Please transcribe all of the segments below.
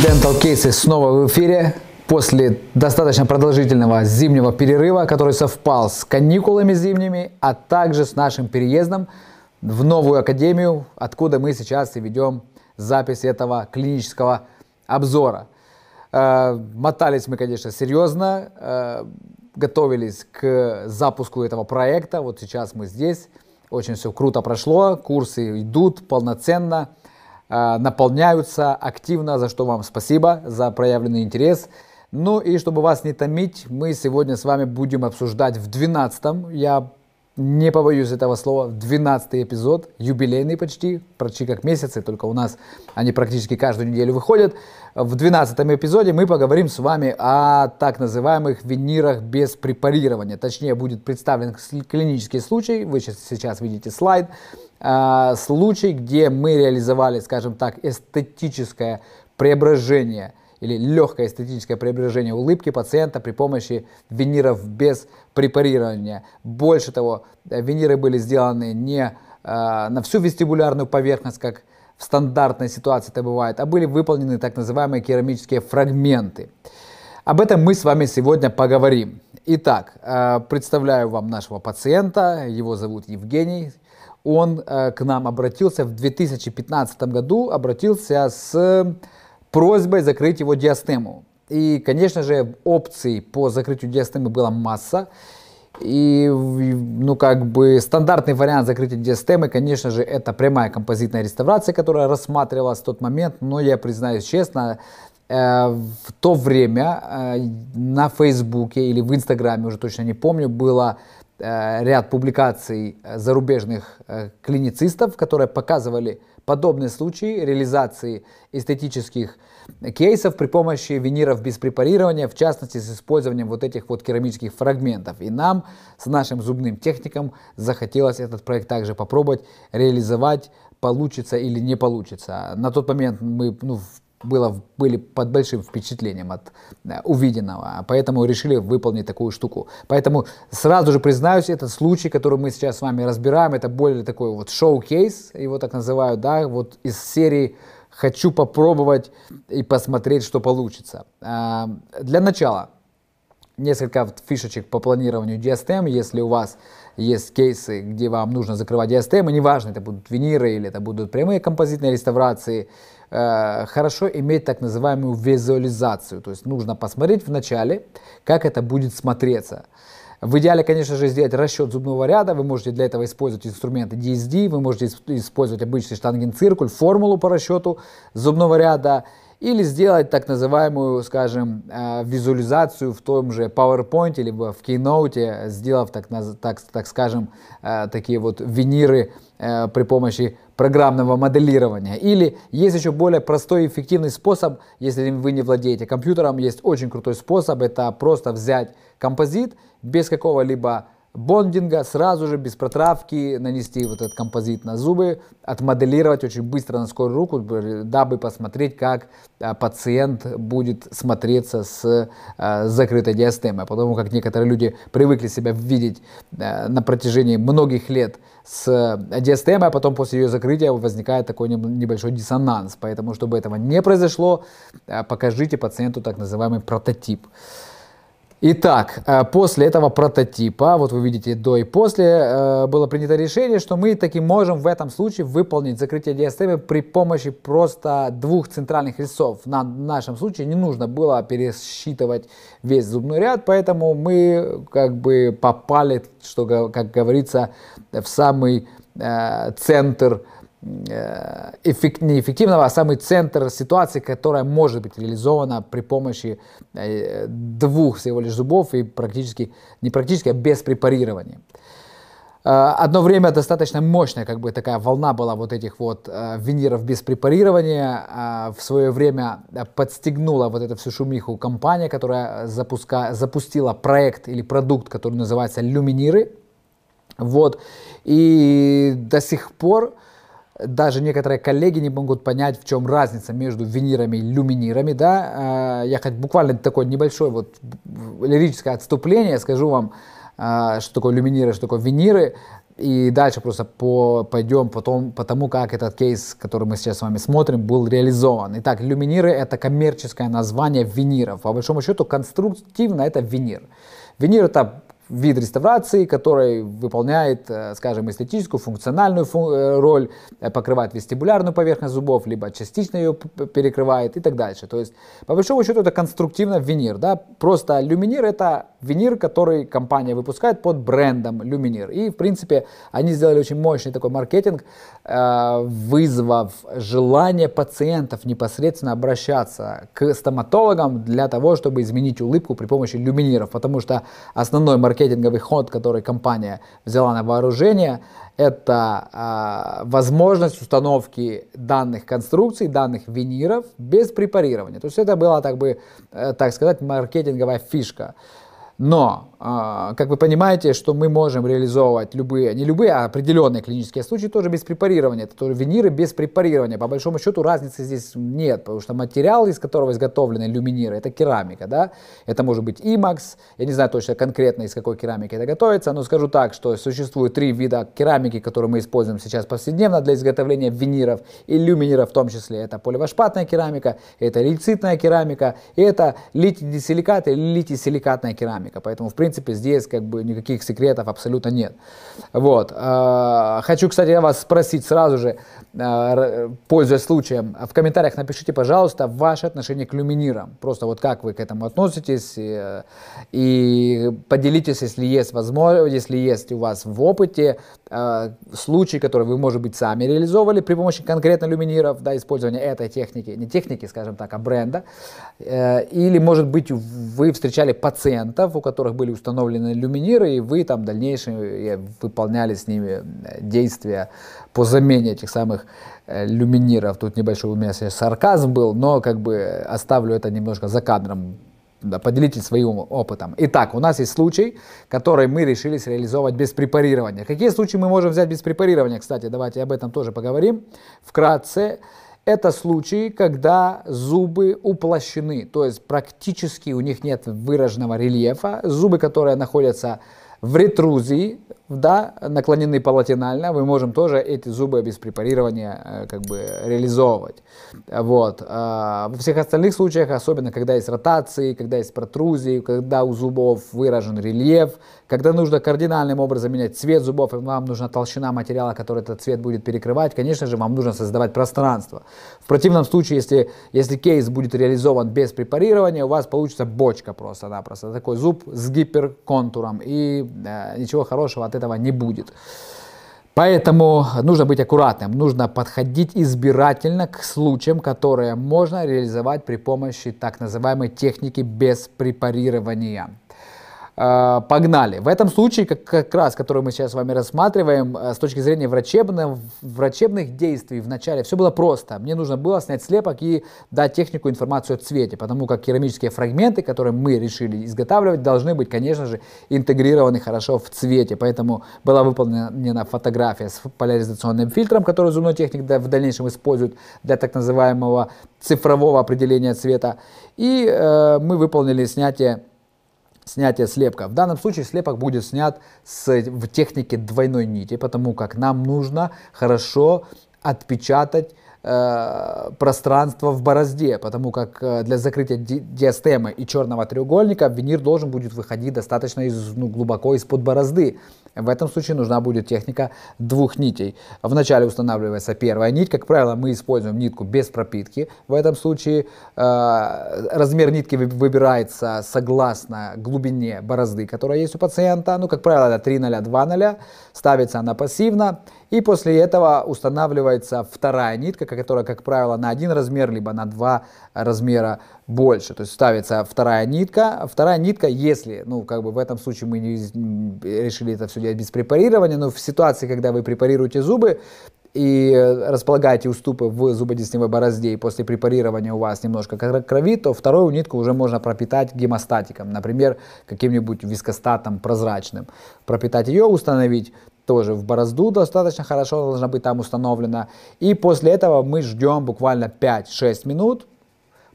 Dental Cases снова в эфире. После достаточно продолжительного зимнего перерыва, который совпал с каникулами зимними, а также с нашим переездом в новую академию, откуда мы сейчас и ведем запись этого клинического обзора. Э, мотались мы, конечно, серьезно, э, готовились к запуску этого проекта. Вот сейчас мы здесь. Очень все круто прошло, курсы идут полноценно. Э, наполняются активно, за что вам спасибо, за проявленный интерес. Ну и чтобы вас не томить, мы сегодня с вами будем обсуждать в 12 я не побоюсь этого слова, 12 эпизод, юбилейный почти, почти как месяцы, только у нас они практически каждую неделю выходят. В 12 эпизоде мы поговорим с вами о так называемых винирах без препарирования. Точнее, будет представлен клинический случай, вы сейчас видите слайд, а, случай, где мы реализовали, скажем так, эстетическое преображение или легкое эстетическое преображение улыбки пациента при помощи виниров без препарирования. Больше того, э, виниры были сделаны не э, на всю вестибулярную поверхность, как в стандартной ситуации это бывает, а были выполнены так называемые керамические фрагменты. Об этом мы с вами сегодня поговорим. Итак, э, представляю вам нашего пациента, его зовут Евгений. Он к нам обратился в 2015 году, обратился с просьбой закрыть его диастему. И, конечно же, опций по закрытию диастемы была масса. И, ну, как бы стандартный вариант закрытия диастемы, конечно же, это прямая композитная реставрация, которая рассматривалась в тот момент. Но я признаюсь честно, э, в то время э, на Фейсбуке или в Инстаграме, уже точно не помню, было Э, ряд публикаций э, зарубежных э, клиницистов, которые показывали подобные случаи реализации эстетических кейсов при помощи виниров без препарирования, в частности с использованием вот этих вот керамических фрагментов. И нам с нашим зубным техником захотелось этот проект также попробовать реализовать, получится или не получится. На тот момент мы ну, в было, были под большим впечатлением от э, увиденного, поэтому решили выполнить такую штуку. Поэтому сразу же признаюсь, этот случай, который мы сейчас с вами разбираем, это более такой вот шоу-кейс, его так называют, да, вот из серии «Хочу попробовать и посмотреть, что получится». А, для начала несколько фишечек по планированию DSTM, если у вас есть кейсы, где вам нужно закрывать DSTM, и неважно, это будут виниры или это будут прямые композитные реставрации – Э, хорошо иметь так называемую визуализацию. То есть нужно посмотреть вначале, как это будет смотреться. В идеале, конечно же, сделать расчет зубного ряда. Вы можете для этого использовать инструменты DSD, вы можете использовать обычный штангенциркуль, формулу по расчету зубного ряда или сделать так называемую, скажем, э, визуализацию в том же PowerPoint либо в Keynote, сделав, так, так, так скажем, э, такие вот виниры при помощи программного моделирования. Или есть еще более простой и эффективный способ, если вы не владеете компьютером, есть очень крутой способ, это просто взять композит без какого-либо бондинга, сразу же без протравки нанести вот этот композит на зубы, отмоделировать очень быстро на скорую руку, дабы посмотреть, как а, пациент будет смотреться с а, закрытой диастемой. А потому как некоторые люди привыкли себя видеть на протяжении многих лет с диастемой, а потом после ее закрытия возникает такой небольшой диссонанс. Поэтому, чтобы этого не произошло, покажите пациенту так называемый прототип. Итак, э, после этого прототипа, вот вы видите, до и после, э, было принято решение, что мы таки можем в этом случае выполнить закрытие диастемы при помощи просто двух центральных резцов. На нашем случае не нужно было пересчитывать весь зубной ряд, поэтому мы как бы попали, что, как говорится, в самый э, центр центр Э, эффект, не эффективного, а самый центр ситуации, которая может быть реализована при помощи э, двух всего лишь зубов и практически, не практически, а без препарирования. Э, одно время достаточно мощная как бы такая волна была вот этих вот виниров без препарирования. В свое время подстегнула вот эту всю шумиху компания, которая запуска, запустила проект или продукт, который называется «Люминиры». Вот. И до сих пор э, даже некоторые коллеги не могут понять, в чем разница между винирами и люминирами, да. А, я хоть буквально такое небольшое вот лирическое отступление скажу вам, а, что такое люминиры, что такое виниры. И дальше просто по, пойдем потом, по тому, как этот кейс, который мы сейчас с вами смотрим, был реализован. Итак, люминиры – это коммерческое название виниров. По большому счету, конструктивно это винир. Винир – это вид реставрации, который выполняет, э, скажем, эстетическую, функциональную фу э, роль, э, покрывает вестибулярную поверхность зубов, либо частично ее перекрывает и так дальше. То есть, по большому счету, это конструктивно винир. Да? Просто люминир – это винир, который компания выпускает под брендом люминир. И, в принципе, они сделали очень мощный такой маркетинг, вызвав желание пациентов непосредственно обращаться к стоматологам для того, чтобы изменить улыбку при помощи люминиров. Потому что основной маркетинг маркетинговый ход, который компания взяла на вооружение, это э, возможность установки данных конструкций, данных виниров без препарирования. То есть это была, так, бы, э, так сказать, маркетинговая фишка. Но, а, как вы понимаете, что мы можем реализовывать любые, не любые, а определенные клинические случаи тоже без препарирования. Это тоже виниры без препарирования. По большому счету разницы здесь нет, потому что материал, из которого изготовлены люминиры, это керамика, да? Это может быть имакс, я не знаю точно конкретно, из какой керамики это готовится, но скажу так, что существует три вида керамики, которые мы используем сейчас повседневно для изготовления виниров и люминиров в том числе. Это поливошпатная керамика, это лейцитная керамика, и это литий-дисиликат или литий-силикатная керамика динамика. Поэтому, в принципе, здесь как бы никаких секретов абсолютно нет. Вот. А, хочу, кстати, вас спросить сразу же, а, пользуясь случаем, в комментариях напишите, пожалуйста, ваше отношение к люминирам. Просто вот как вы к этому относитесь. И, э, и поделитесь, если есть возможность, если есть у вас в опыте э, случаи, которые вы, может быть, сами реализовывали при помощи конкретно люминиров, да, использования этой техники, не техники, скажем так, а бренда. Э, или, может быть, вы встречали пациентов, у которых были установлены люминиры, и вы там в дальнейшем э, выполняли с ними э, действия по замене этих самых э, люминиров. Тут небольшой у меня сейчас сарказм был, но как бы оставлю это немножко за кадром. Да, поделитесь своим опытом. Итак, у нас есть случай, который мы решили реализовать без препарирования. Какие случаи мы можем взять без препарирования? Кстати, давайте об этом тоже поговорим. Вкратце, это случаи, когда зубы уплощены, то есть практически у них нет выраженного рельефа. Зубы, которые находятся в ретрузии, да, наклонены палатинально, мы можем тоже эти зубы без препарирования э, как бы реализовывать. Вот. Э, во всех остальных случаях, особенно когда есть ротации, когда есть протрузии, когда у зубов выражен рельеф, когда нужно кардинальным образом менять цвет зубов, и вам нужна толщина материала, который этот цвет будет перекрывать, конечно же, вам нужно создавать пространство. В противном случае, если, если кейс будет реализован без препарирования, у вас получится бочка просто-напросто. Такой зуб с гиперконтуром, и э, ничего хорошего от этого этого не будет. Поэтому нужно быть аккуратным, нужно подходить избирательно к случаям, которые можно реализовать при помощи так называемой техники без препарирования. Э, погнали. В этом случае, как, как раз, который мы сейчас с вами рассматриваем, э, с точки зрения врачебных, врачебных действий вначале все было просто. Мне нужно было снять слепок и дать технику информацию о цвете, потому как керамические фрагменты, которые мы решили изготавливать, должны быть, конечно же, интегрированы хорошо в цвете. Поэтому была выполнена фотография с поляризационным фильтром, который зумной техник в дальнейшем использует для так называемого цифрового определения цвета. И э, мы выполнили снятие снятия слепка. В данном случае слепок будет снят с, в технике двойной нити, потому как нам нужно хорошо отпечатать Э, пространство в борозде, потому как э, для закрытия диастемы и черного треугольника винир должен будет выходить достаточно из, ну, глубоко из-под борозды. В этом случае нужна будет техника двух нитей. Вначале устанавливается первая нить. Как правило, мы используем нитку без пропитки. В этом случае э, размер нитки выбирается согласно глубине борозды, которая есть у пациента. Ну, как правило, это 3 0, 2 0. Ставится она пассивно. И после этого устанавливается вторая нитка, которая, как правило, на один размер, либо на два размера больше. То есть ставится вторая нитка. Вторая нитка, если, ну, как бы в этом случае мы не решили это все делать без препарирования, но в ситуации, когда вы препарируете зубы, и располагаете уступы в зубодесневой борозде, и после препарирования у вас немножко крови, то вторую нитку уже можно пропитать гемостатиком, например, каким-нибудь вискостатом прозрачным. Пропитать ее, установить тоже в борозду достаточно хорошо должна быть там установлена. И после этого мы ждем буквально 5-6 минут.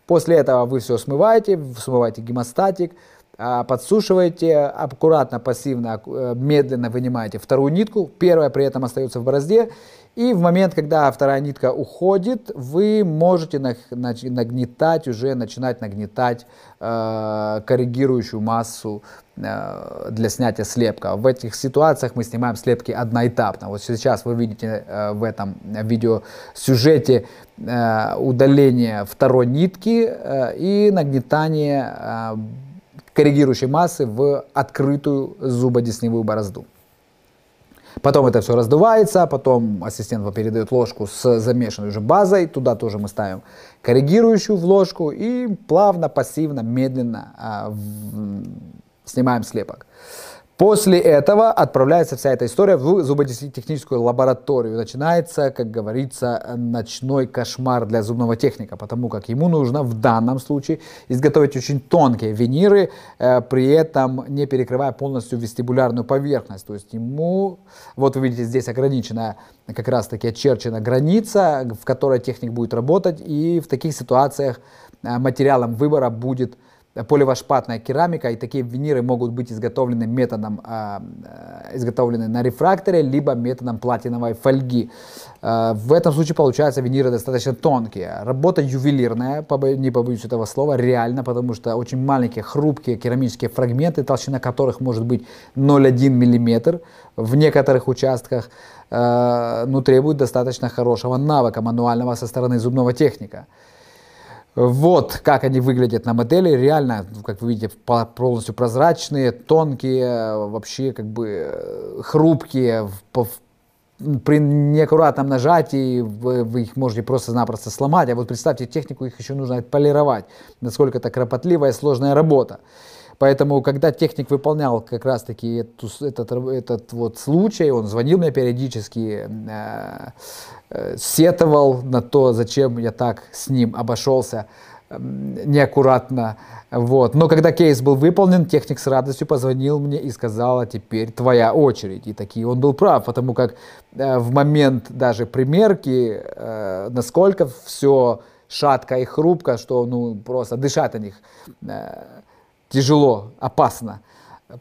После этого вы все смываете, смываете гемостатик, а, подсушиваете аккуратно, пассивно, э, медленно вынимаете вторую нитку, первая при этом остается в борозде, и в момент, когда вторая нитка уходит, вы можете нагнетать, уже начинать нагнетать э, коррегирующую массу э, для снятия слепка. В этих ситуациях мы снимаем слепки одноэтапно. Вот сейчас вы видите э, в этом видео сюжете э, удаление второй нитки э, и нагнетание э, корректирующей массы в открытую зубодесневую борозду. Потом это все раздувается, потом ассистент вам передает ложку с замешанной уже базой, туда тоже мы ставим коррегирующую в ложку и плавно, пассивно, медленно а, в, снимаем слепок. После этого отправляется вся эта история в зуботехническую лабораторию. Начинается, как говорится, ночной кошмар для зубного техника, потому как ему нужно в данном случае изготовить очень тонкие виниры, э, при этом не перекрывая полностью вестибулярную поверхность. То есть ему, вот вы видите, здесь ограниченная, как раз таки очерчена граница, в которой техник будет работать, и в таких ситуациях э, материалом выбора будет Поливашпатная керамика, и такие виниры могут быть изготовлены методом, а, э, изготовлены на рефракторе, либо методом платиновой фольги. Э, в этом случае получаются виниры достаточно тонкие. Работа ювелирная, не побоюсь этого слова, реально, потому что очень маленькие, хрупкие керамические фрагменты, толщина которых может быть 0,1 мм в некоторых участках, э, но ну, требует достаточно хорошего навыка мануального со стороны зубного техника. Вот как они выглядят на модели. Реально, ну, как вы видите, полностью прозрачные, тонкие, э, вообще как бы э, хрупкие. Ну, при неаккуратном нажатии вы их можете просто-напросто сломать. А вот представьте, технику их еще нужно отполировать. Насколько это кропотливая и сложная работа. Поэтому, когда техник выполнял как раз-таки этот, этот, этот вот случай, он звонил мне периодически, э, э, сетовал на то, зачем я так с ним обошелся э, неаккуратно. Вот. Но когда кейс был выполнен, техник с радостью позвонил мне и сказал, а теперь твоя очередь. И такие он был прав, потому как э, в момент даже примерки, э, насколько все шатко и хрупко, что ну, просто дышать о них э, тяжело, опасно.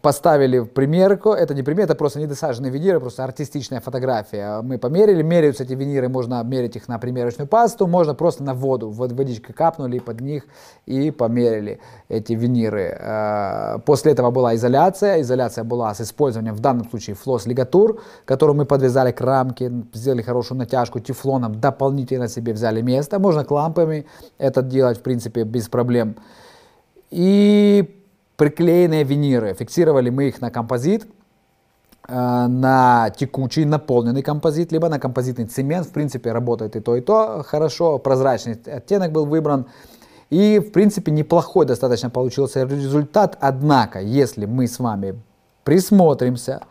Поставили в примерку, это не пример, это просто недосаженные виниры, просто артистичная фотография. Мы померили, меряются эти виниры, можно мерить их на примерочную пасту, можно просто на воду, вот водичкой капнули под них и померили эти виниры. Э, после этого была изоляция, изоляция была с использованием в данном случае флос лигатур, которую мы подвязали к рамке, сделали хорошую натяжку тефлоном, дополнительно себе взяли место, можно клампами это делать в принципе без проблем. И приклеенные виниры. Фиксировали мы их на композит, э, на текучий наполненный композит, либо на композитный цемент. В принципе, работает и то, и то хорошо. Прозрачный оттенок был выбран. И, в принципе, неплохой достаточно получился результат. Однако, если мы с вами присмотримся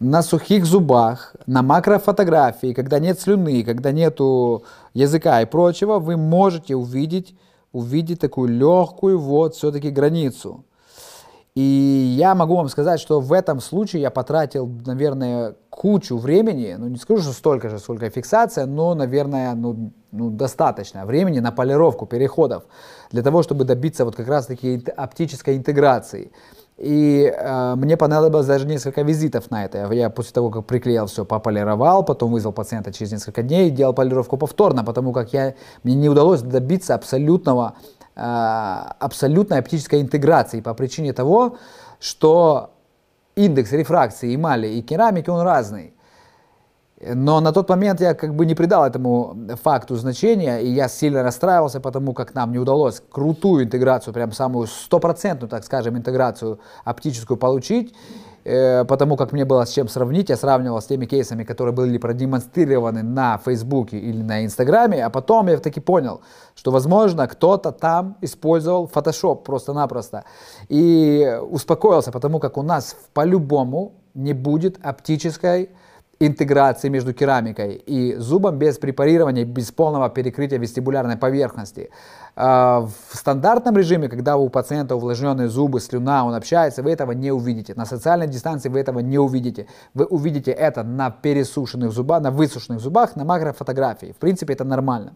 на сухих зубах, на макрофотографии, когда нет слюны, когда нету языка и прочего, вы можете увидеть, увидеть такую легкую вот все-таки границу – и я могу вам сказать, что в этом случае я потратил, наверное, кучу времени, ну не скажу, что столько же, сколько фиксация, но, наверное, ну, ну, достаточно времени на полировку переходов для того, чтобы добиться вот как раз-таки оптической интеграции. И э, мне понадобилось даже несколько визитов на это. Я после того, как приклеил все, пополировал, потом вызвал пациента через несколько дней и делал полировку повторно, потому как я, мне не удалось добиться абсолютного, э, абсолютной оптической интеграции по причине того, что индекс рефракции эмали и керамики, он разный. Но на тот момент я как бы не придал этому факту значения, и я сильно расстраивался, потому как нам не удалось крутую интеграцию, прям самую стопроцентную, так скажем, интеграцию оптическую получить, э, потому как мне было с чем сравнить, я сравнивал с теми кейсами, которые были продемонстрированы на Фейсбуке или на Инстаграме, а потом я таки понял, что, возможно, кто-то там использовал Photoshop просто-напросто. И успокоился, потому как у нас по-любому не будет оптической интеграции между керамикой и зубом без препарирования, без полного перекрытия вестибулярной поверхности. А, в стандартном режиме, когда у пациента увлажненные зубы, слюна, он общается, вы этого не увидите. На социальной дистанции вы этого не увидите. Вы увидите это на пересушенных зубах, на высушенных зубах, на макрофотографии. В принципе, это нормально.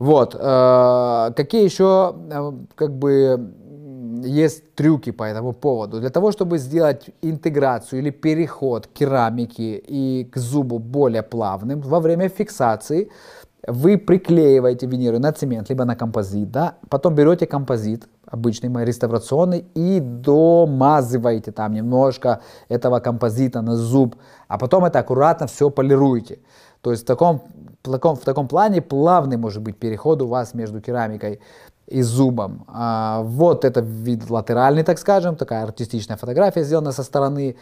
Вот. Э, какие еще э, как бы есть трюки по этому поводу. Для того, чтобы сделать интеграцию или переход керамики и к зубу более плавным, во время фиксации вы приклеиваете виниры на цемент, либо на композит, да, потом берете композит, обычный мой реставрационный, и домазываете там немножко этого композита на зуб, а потом это аккуратно все полируете. То есть в таком, в таком, в таком плане плавный может быть переход у вас между керамикой и зубом. А, вот это вид латеральный, так скажем, такая артистичная фотография сделана со стороны.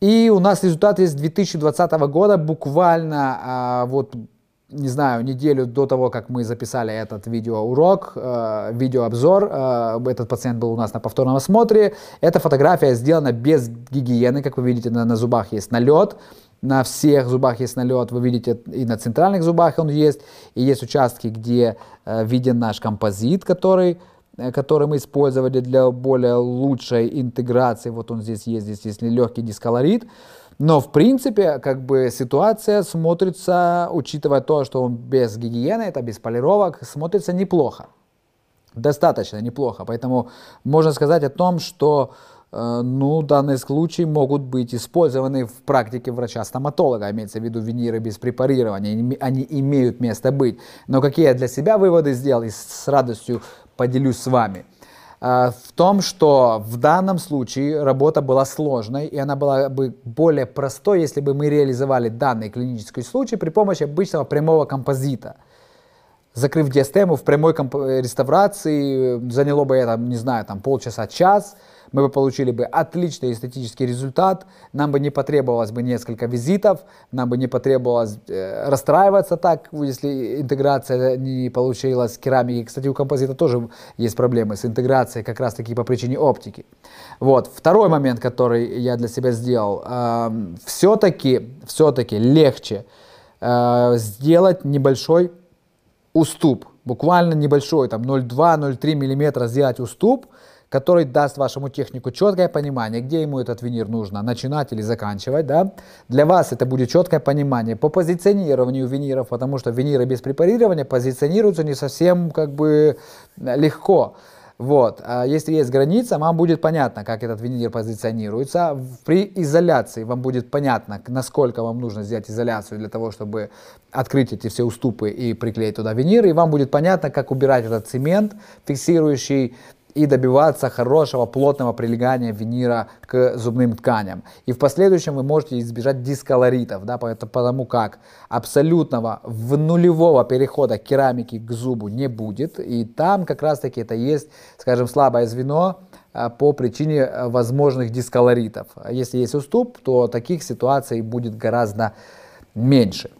И у нас результат из 2020 года, буквально а, вот не знаю, неделю до того, как мы записали этот видеоурок, э, видеообзор, э, этот пациент был у нас на повторном осмотре. Эта фотография сделана без гигиены, как вы видите, на, на зубах есть налет на всех зубах есть налет, вы видите, и на центральных зубах он есть, и есть участки, где э, виден наш композит, который, э, который мы использовали для более лучшей интеграции, вот он здесь есть, здесь есть легкий дисколорит, но в принципе, как бы ситуация смотрится, учитывая то, что он без гигиены, это без полировок, смотрится неплохо. Достаточно неплохо. Поэтому можно сказать о том, что ну, данные случаи могут быть использованы в практике врача-стоматолога, имеется в виду виниры без препарирования, они имеют место быть. Но какие я для себя выводы сделал и с радостью поделюсь с вами. Э, в том, что в данном случае работа была сложной, и она была бы более простой, если бы мы реализовали данный клинический случай при помощи обычного прямого композита – закрыв диастему в прямой э, реставрации, э, заняло бы это, не знаю, там полчаса-час – мы бы получили бы отличный эстетический результат, нам бы не потребовалось бы несколько визитов, нам бы не потребовалось э, расстраиваться так, если интеграция не получилась с керамики. Кстати, у композита тоже есть проблемы с интеграцией как раз-таки по причине оптики. Вот. Второй момент, который я для себя сделал. Э, эм, все-таки, все-таки легче э, сделать небольшой уступ, буквально небольшой, там 0,2-0,3 миллиметра сделать уступ – который даст вашему технику четкое понимание, где ему этот винир нужно начинать или заканчивать. Да? Для вас это будет четкое понимание по позиционированию виниров, потому что виниры без препарирования позиционируются не совсем как бы легко. Вот. А если есть граница, вам будет понятно, как этот винир позиционируется. При изоляции вам будет понятно, насколько вам нужно сделать изоляцию для того, чтобы открыть эти все уступы и приклеить туда винир. И вам будет понятно, как убирать этот цемент, фиксирующий и добиваться хорошего плотного прилегания винира к зубным тканям. И в последующем вы можете избежать дисколоритов, да, потому как абсолютного в нулевого перехода керамики к зубу не будет. И там как раз таки это есть, скажем, слабое звено, э, по причине э, возможных дисколоритов. Если есть уступ, то таких ситуаций будет гораздо меньше.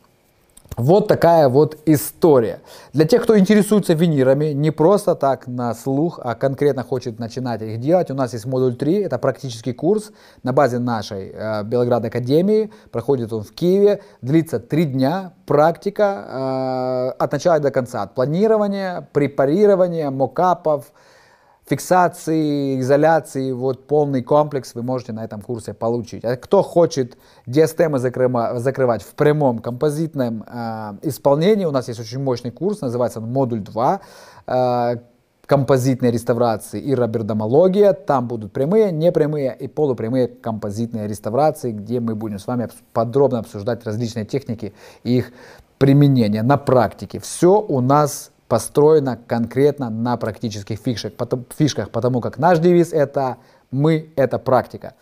Вот такая вот история. Для тех, кто интересуется винирами, не просто так на слух, а конкретно хочет начинать их делать, у нас есть модуль 3, это практический курс на базе нашей э, Белград Академии, проходит он в Киеве, длится 3 дня, практика э, от начала до конца, от планирования, препарирования, мокапов, фиксации, изоляции, вот полный комплекс вы можете на этом курсе получить. А кто хочет диастемы закрывать в прямом композитном э, исполнении, у нас есть очень мощный курс, называется он «Модуль 2», э, композитной реставрации и рабердомология. Там будут прямые, непрямые и полупрямые композитные реставрации, где мы будем с вами подробно обсуждать различные техники и их применение на практике. Все у нас построена конкретно на практических фишек, фишках, потому как наш девиз это «Мы – это практика».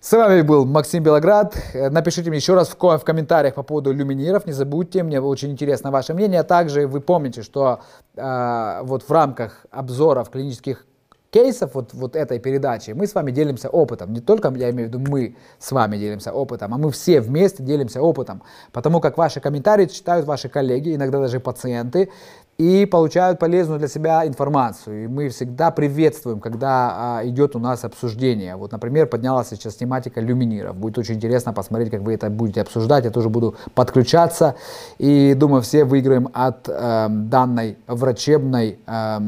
С вами был Максим Белоград. Э, напишите мне еще раз в, ко- в комментариях по поводу люминиров. Не забудьте, мне очень интересно ваше мнение. Также вы помните, что э, вот в рамках обзоров клинических кейсов вот, вот этой передачи мы с вами делимся опытом. Не только, я имею в виду, мы с вами делимся опытом, а мы все вместе делимся опытом. Потому как ваши комментарии читают ваши коллеги, иногда даже пациенты и получают полезную для себя информацию. И мы всегда приветствуем, когда а, идет у нас обсуждение. Вот, например, поднялась сейчас тематика люминиров. Будет очень интересно посмотреть, как вы это будете обсуждать. Я тоже буду подключаться. И думаю, все выиграем от э, данной врачебной, э,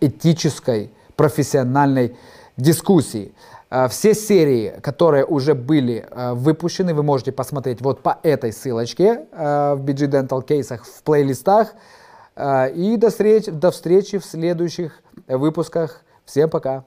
этической, профессиональной дискуссии. Э, все серии, которые уже были э, выпущены, вы можете посмотреть вот по этой ссылочке э, в BG Dental кейсах в плейлистах. А, и до встречи, до встречи в следующих выпусках. Всем пока!